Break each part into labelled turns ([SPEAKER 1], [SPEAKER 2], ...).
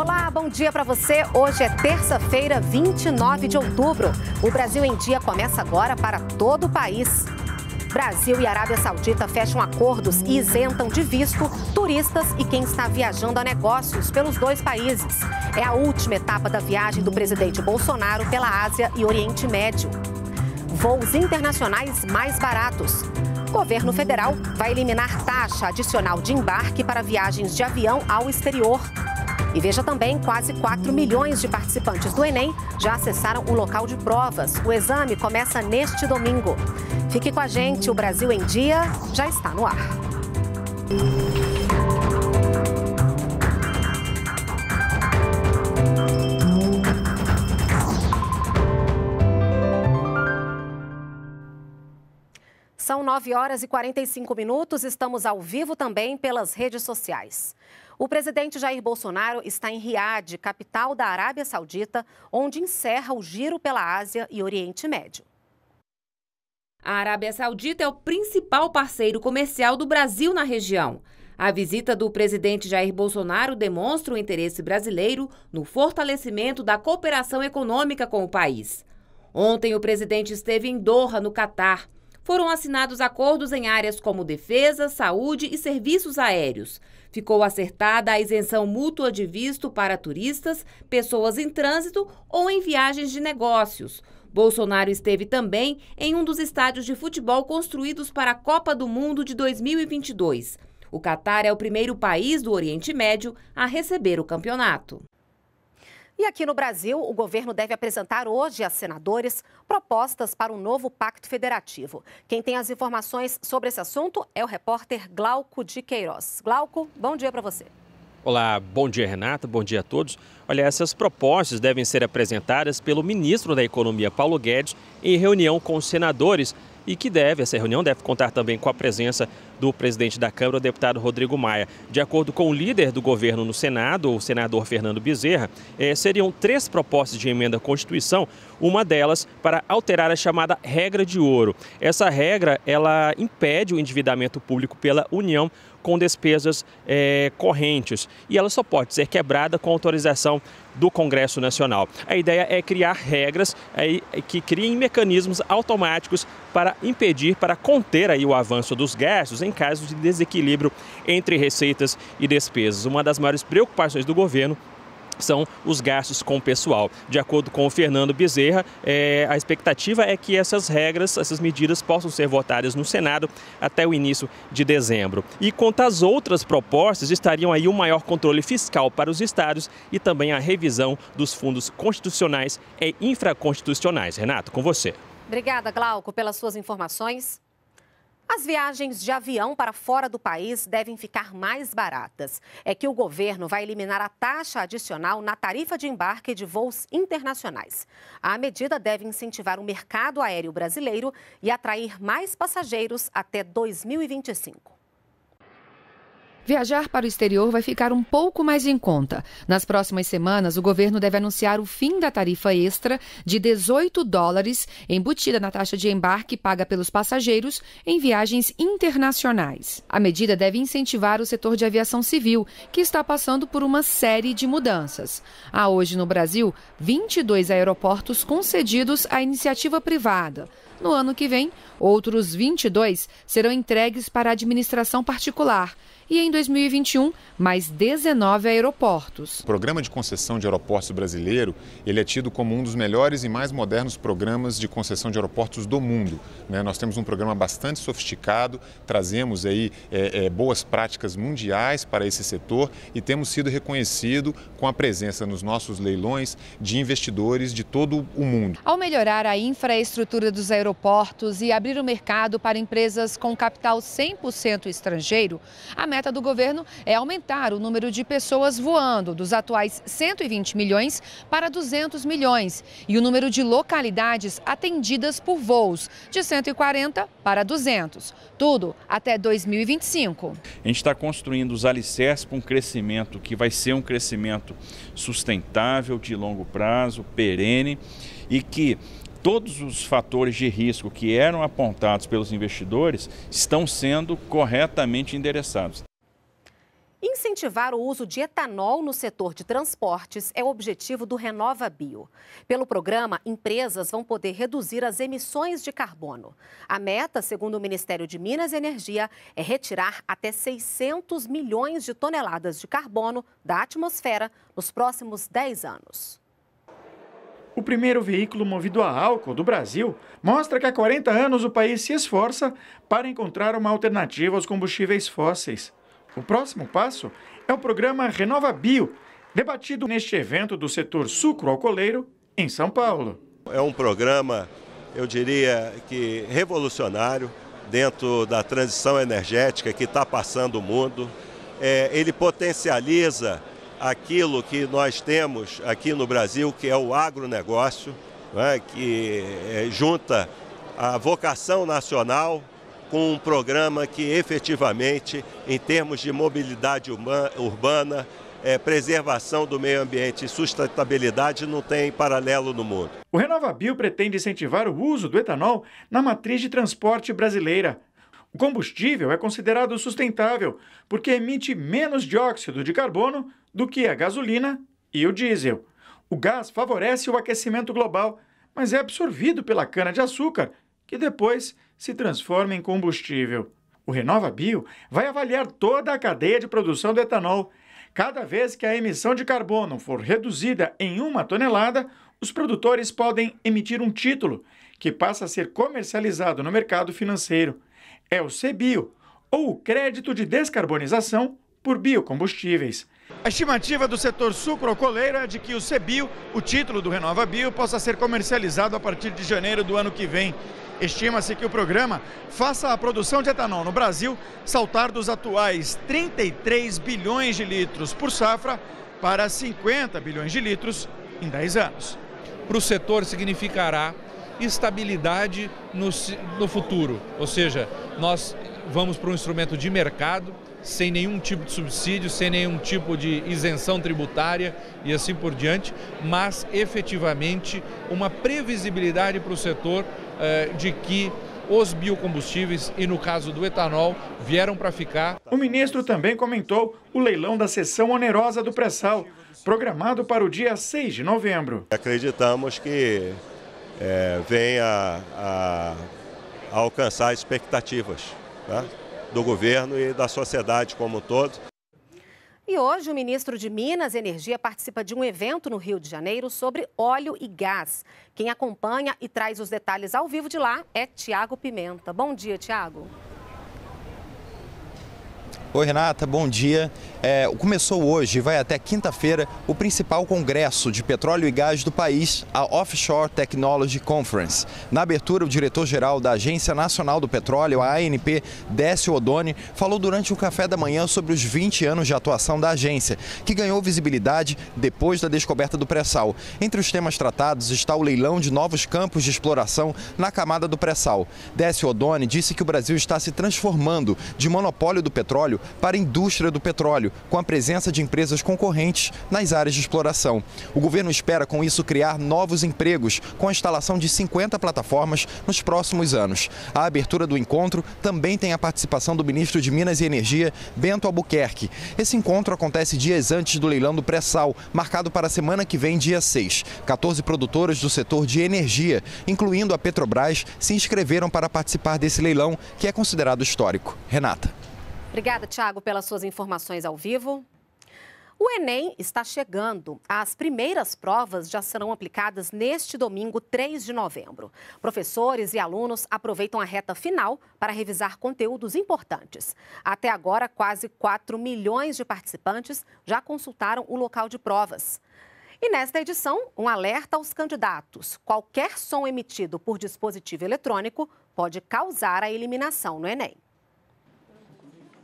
[SPEAKER 1] Olá, bom dia para você. Hoje é terça-feira, 29 de outubro. O Brasil em Dia começa agora para todo o país. Brasil e Arábia Saudita fecham acordos e isentam de visto turistas e quem está viajando a negócios pelos dois países. É a última etapa da viagem do presidente Bolsonaro pela Ásia e Oriente Médio. Voos internacionais mais baratos. O governo federal vai eliminar taxa adicional de embarque para viagens de avião ao exterior. E veja também, quase 4 milhões de participantes do Enem já acessaram o local de provas. O exame começa neste domingo. Fique com a gente, o Brasil em Dia já está no ar. 9 horas e 45 minutos, estamos ao vivo também pelas redes sociais. O presidente Jair Bolsonaro está em Riad, capital da Arábia Saudita, onde encerra o giro pela Ásia e Oriente Médio. A Arábia Saudita é o principal parceiro comercial do Brasil na região. A visita do presidente Jair Bolsonaro demonstra o interesse brasileiro no fortalecimento da cooperação econômica com o país. Ontem, o presidente esteve em Doha, no Catar foram assinados acordos em áreas como defesa, saúde e serviços aéreos. Ficou acertada a isenção mútua de visto para turistas, pessoas em trânsito ou em viagens de negócios. Bolsonaro esteve também em um dos estádios de futebol construídos para a Copa do Mundo de 2022. O Catar é o primeiro país do Oriente Médio a receber o campeonato. E aqui no Brasil, o governo deve apresentar hoje a senadores propostas para um novo pacto federativo. Quem tem as informações sobre esse assunto é o repórter Glauco de Queiroz. Glauco, bom dia para você.
[SPEAKER 2] Olá, bom dia Renato, bom dia a todos. Olha, essas propostas devem ser apresentadas pelo ministro da Economia Paulo Guedes em reunião com os senadores e que deve, essa reunião deve contar também com a presença do presidente da Câmara, o deputado Rodrigo Maia. De acordo com o líder do governo no Senado, o senador Fernando Bezerra, eh, seriam três propostas de emenda à Constituição, uma delas para alterar a chamada regra de ouro. Essa regra, ela impede o endividamento público pela União com despesas eh, correntes e ela só pode ser quebrada com autorização do Congresso Nacional. A ideia é criar regras aí é, que criem mecanismos automáticos para impedir, para conter aí o avanço dos gastos em casos de desequilíbrio entre receitas e despesas. Uma das maiores preocupações do governo são os gastos com o pessoal. De acordo com o Fernando Bezerra, é, a expectativa é que essas regras, essas medidas possam ser votadas no Senado até o início de dezembro. E quanto às outras propostas, estariam aí o um maior controle fiscal para os estados e também a revisão dos fundos constitucionais e infraconstitucionais. Renato, com você.
[SPEAKER 1] Obrigada, Glauco, pelas suas informações. As viagens de avião para fora do país devem ficar mais baratas. É que o governo vai eliminar a taxa adicional na tarifa de embarque de voos internacionais. A medida deve incentivar o mercado aéreo brasileiro e atrair mais passageiros até 2025.
[SPEAKER 3] Viajar para o exterior vai ficar um pouco mais em conta. Nas próximas semanas, o governo deve anunciar o fim da tarifa extra de 18 dólares, embutida na taxa de embarque paga pelos passageiros em viagens internacionais. A medida deve incentivar o setor de aviação civil, que está passando por uma série de mudanças. Há hoje no Brasil 22 aeroportos concedidos à iniciativa privada. No ano que vem, outros 22 serão entregues para a administração particular e em 2021 mais 19 aeroportos.
[SPEAKER 4] O programa de concessão de aeroportos brasileiro ele é tido como um dos melhores e mais modernos programas de concessão de aeroportos do mundo. Né? Nós temos um programa bastante sofisticado, trazemos aí é, é, boas práticas mundiais para esse setor e temos sido reconhecido com a presença nos nossos leilões de investidores de todo o mundo.
[SPEAKER 3] Ao melhorar a infraestrutura dos aeroportos aeroportos e abrir o mercado para empresas com capital 100% estrangeiro, a meta do governo é aumentar o número de pessoas voando dos atuais 120 milhões para 200 milhões e o número de localidades atendidas por voos de 140 para 200. Tudo até 2025.
[SPEAKER 2] A gente está construindo os alicerces para um crescimento que vai ser um crescimento sustentável, de longo prazo, perene e que todos os fatores de risco que eram apontados pelos investidores estão sendo corretamente endereçados.
[SPEAKER 1] Incentivar o uso de etanol no setor de transportes é o objetivo do Renova Bio. Pelo programa, empresas vão poder reduzir as emissões de carbono. A meta, segundo o Ministério de Minas e Energia, é retirar até 600 milhões de toneladas de carbono da atmosfera nos próximos 10 anos.
[SPEAKER 5] O primeiro veículo movido a álcool do Brasil mostra que há 40 anos o país se esforça para encontrar uma alternativa aos combustíveis fósseis. O próximo passo é o programa Renova Bio,
[SPEAKER 2] debatido neste evento do setor sucro-alcooleiro em São Paulo. É um programa, eu diria que revolucionário dentro da transição energética que está passando o mundo. É, ele potencializa aquilo que nós temos aqui no Brasil, que é o agronegócio, né, que é, junta a vocação nacional com um programa que efetivamente, em termos de mobilidade urbana, é, preservação do meio ambiente e sustentabilidade não tem paralelo no mundo. O RenovaBio
[SPEAKER 5] pretende incentivar o uso do etanol na matriz de transporte brasileira, o combustível é considerado sustentável porque emite menos dióxido de carbono do que a gasolina e o diesel. O gás favorece o aquecimento global, mas é absorvido pela cana-de-açúcar, que depois se transforma em combustível. O Renova Bio vai avaliar toda a cadeia de produção do etanol. Cada vez que a emissão de carbono for reduzida em uma tonelada, os produtores podem emitir um título, que passa a ser comercializado no mercado financeiro é o CBio, ou o crédito de descarbonização por biocombustíveis. A estimativa do setor sucro-coleira é de que o CBio, o título do Renova Bio, possa ser comercializado a partir de janeiro do ano que vem. Estima-se que o programa faça a produção de etanol no Brasil saltar dos atuais 33 bilhões de litros por safra para 50 bilhões de litros em 10 anos. Para o setor significará estabilidade no, no futuro. Ou seja, nós vamos para um instrumento de mercado, sem nenhum tipo de subsídio, sem nenhum tipo de isenção tributária e assim por diante, mas efetivamente uma previsibilidade para o setor eh, de que os biocombustíveis e, no caso do etanol, vieram para ficar. O ministro também comentou o leilão da sessão onerosa do pré-sal, programado para o dia 6 de novembro.
[SPEAKER 2] Acreditamos que é, venha a, a alcançar expectativas né, do governo e da sociedade como um todo.
[SPEAKER 1] E hoje o ministro de Minas e Energia participa de um evento no Rio de Janeiro sobre óleo e gás. Quem acompanha e traz os detalhes ao vivo de lá é Tiago Pimenta. Bom dia, Tiago.
[SPEAKER 4] Oi, Renata, bom dia. É, começou hoje e vai até quinta-feira o principal congresso de petróleo e gás do país, a Offshore Technology Conference. Na abertura, o diretor-geral da Agência Nacional do Petróleo, a ANP, Décio Odoni, falou durante o café da manhã sobre os 20 anos de atuação da agência, que ganhou visibilidade depois da descoberta do pré-sal. Entre os temas tratados está o leilão de novos campos de exploração na camada do pré-sal. Décio Odoni disse que o Brasil está se transformando de monopólio do petróleo para a indústria do petróleo, com a presença de empresas concorrentes nas áreas de exploração. O governo espera, com isso, criar novos empregos, com a instalação de 50 plataformas nos próximos anos. A abertura do encontro também tem a participação do ministro de Minas e Energia, Bento Albuquerque. Esse encontro acontece dias antes do leilão do pré-sal, marcado para a semana que vem, dia 6. 14 produtoras do setor de energia, incluindo a Petrobras, se inscreveram para participar desse leilão, que é considerado histórico. Renata.
[SPEAKER 1] Obrigada, Tiago, pelas suas informações ao vivo. O Enem está chegando. As primeiras provas já serão aplicadas neste domingo, 3 de novembro. Professores e alunos aproveitam a reta final para revisar conteúdos importantes. Até agora, quase 4 milhões de participantes já consultaram o local de provas. E nesta edição, um alerta aos candidatos: qualquer som emitido por dispositivo eletrônico pode causar a eliminação no Enem.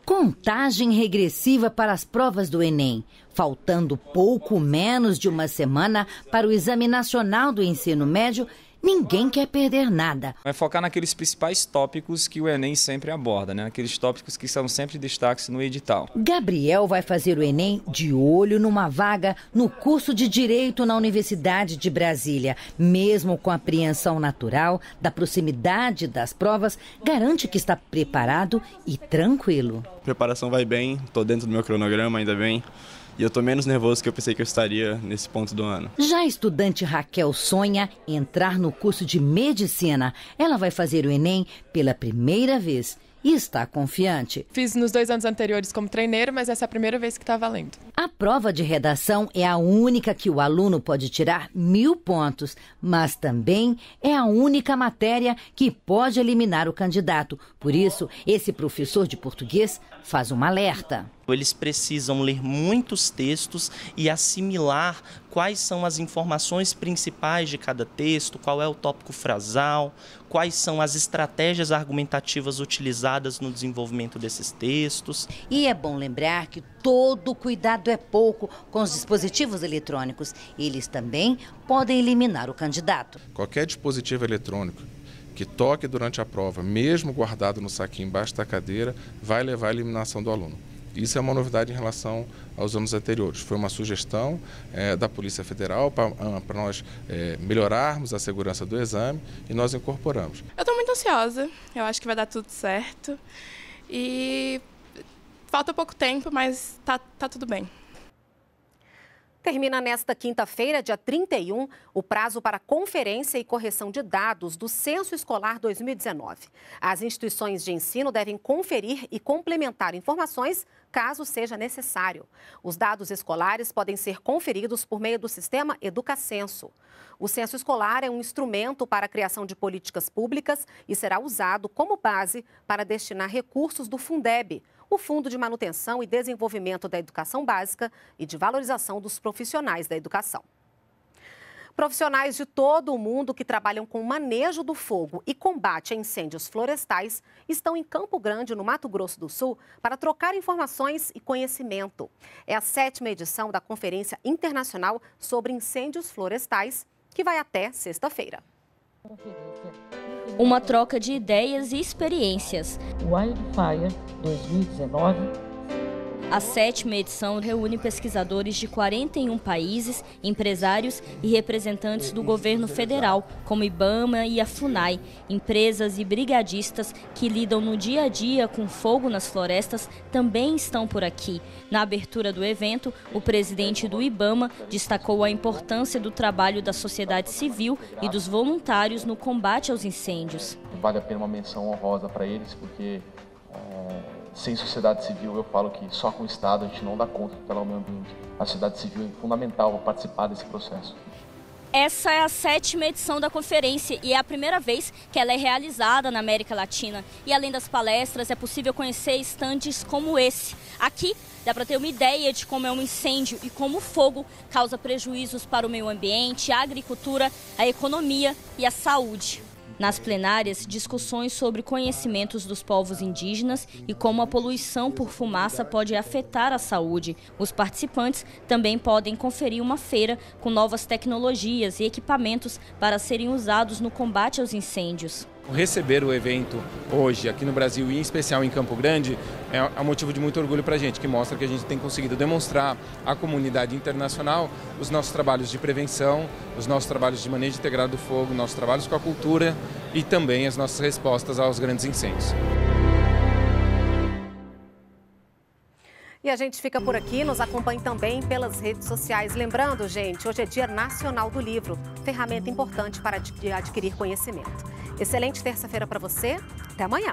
[SPEAKER 6] Contagem regressiva para as provas do Enem, faltando pouco menos de uma semana para o Exame Nacional do Ensino Médio Ninguém quer perder nada.
[SPEAKER 2] Vai focar naqueles principais tópicos que o Enem sempre aborda, né? Aqueles tópicos que são sempre destaques no edital.
[SPEAKER 6] Gabriel vai fazer o Enem de olho numa vaga no curso de Direito na Universidade de Brasília. Mesmo com a apreensão natural da proximidade das provas, garante que está preparado e
[SPEAKER 4] tranquilo. A preparação vai bem, estou dentro do meu cronograma ainda bem e eu tô menos nervoso que eu pensei que eu estaria nesse ponto do ano.
[SPEAKER 6] Já a estudante Raquel sonha entrar no curso de medicina. Ela vai fazer o Enem pela primeira vez e está confiante.
[SPEAKER 4] Fiz nos dois anos anteriores como treineiro, mas essa é a primeira vez que está valendo.
[SPEAKER 6] A prova de redação é a única que o aluno pode tirar mil pontos, mas também é a única matéria que pode eliminar o candidato. Por isso, esse professor de português faz um alerta.
[SPEAKER 2] Eles precisam ler muitos textos e assimilar quais são as informações principais de cada texto, qual é o tópico frasal, quais são as estratégias argumentativas utilizadas no desenvolvimento desses
[SPEAKER 6] textos. E é bom lembrar que todo cuidado é pouco com os dispositivos eletrônicos. Eles também podem eliminar o candidato.
[SPEAKER 4] Qualquer dispositivo eletrônico que toque durante a prova, mesmo guardado no saquinho embaixo da cadeira, vai levar à eliminação do aluno. Isso é uma novidade em relação aos anos anteriores. Foi uma sugestão é, da Polícia Federal para ah, nós é, melhorarmos a segurança do exame e nós incorporamos.
[SPEAKER 3] Eu estou muito ansiosa, eu acho que vai dar tudo certo. E falta pouco tempo, mas está tá tudo bem.
[SPEAKER 1] Termina nesta quinta-feira, dia 31, o prazo para conferência e correção de dados do Censo Escolar 2019. As instituições de ensino devem conferir e complementar informações caso seja necessário. Os dados escolares podem ser conferidos por meio do sistema EducaCenso. O censo escolar é um instrumento para a criação de políticas públicas e será usado como base para destinar recursos do Fundeb o Fundo de Manutenção e Desenvolvimento da Educação Básica e de Valorização dos Profissionais da Educação. Profissionais de todo o mundo que trabalham com o manejo do fogo e combate a incêndios florestais estão em Campo Grande, no Mato Grosso do Sul, para trocar informações e conhecimento. É a sétima edição da Conferência Internacional sobre Incêndios Florestais, que vai até sexta-feira
[SPEAKER 7] uma troca de ideias e experiências. Wildfire 2019 a sétima edição reúne pesquisadores de 41 países, empresários e representantes do governo federal, como IBAMA e a FUNAI, empresas e brigadistas que lidam no dia a dia com fogo nas florestas também estão por aqui. Na abertura do evento, o presidente do IBAMA destacou a importância do trabalho da sociedade civil e dos voluntários no combate aos incêndios.
[SPEAKER 4] Vale a pena uma menção honrosa para eles, porque é sem sociedade civil, eu falo que só com o Estado a gente não dá conta do pelo meio ambiente. A sociedade civil é fundamental para participar desse processo.
[SPEAKER 7] Essa é a sétima edição da conferência e é a primeira vez que ela é realizada na América Latina. E além das palestras, é possível conhecer estandes como esse. Aqui dá para ter uma ideia de como é um incêndio e como o fogo causa prejuízos para o meio ambiente, a agricultura, a economia e a saúde. Nas plenárias, discussões sobre conhecimentos dos povos indígenas e como a poluição por fumaça pode afetar a saúde. Os participantes também podem conferir uma feira com novas tecnologias e equipamentos para serem usados no combate aos incêndios.
[SPEAKER 4] Receber o evento hoje aqui no Brasil e em especial em Campo Grande é, é, um motivo de muito orgulho para a gente, que mostra que a gente tem conseguido demonstrar à comunidade internacional os nossos trabalhos de prevenção, os nossos trabalhos de manejo integrado do fogo, nossos trabalhos com a cultura e também as nossas respostas aos grandes incêndios.
[SPEAKER 1] E a gente fica por aqui, nos acompanhe também pelas redes sociais. Lembrando, gente, hoje é Dia Nacional do Livro, ferramenta importante para adquirir conhecimento. Excelente terça-feira para você, até amanhã!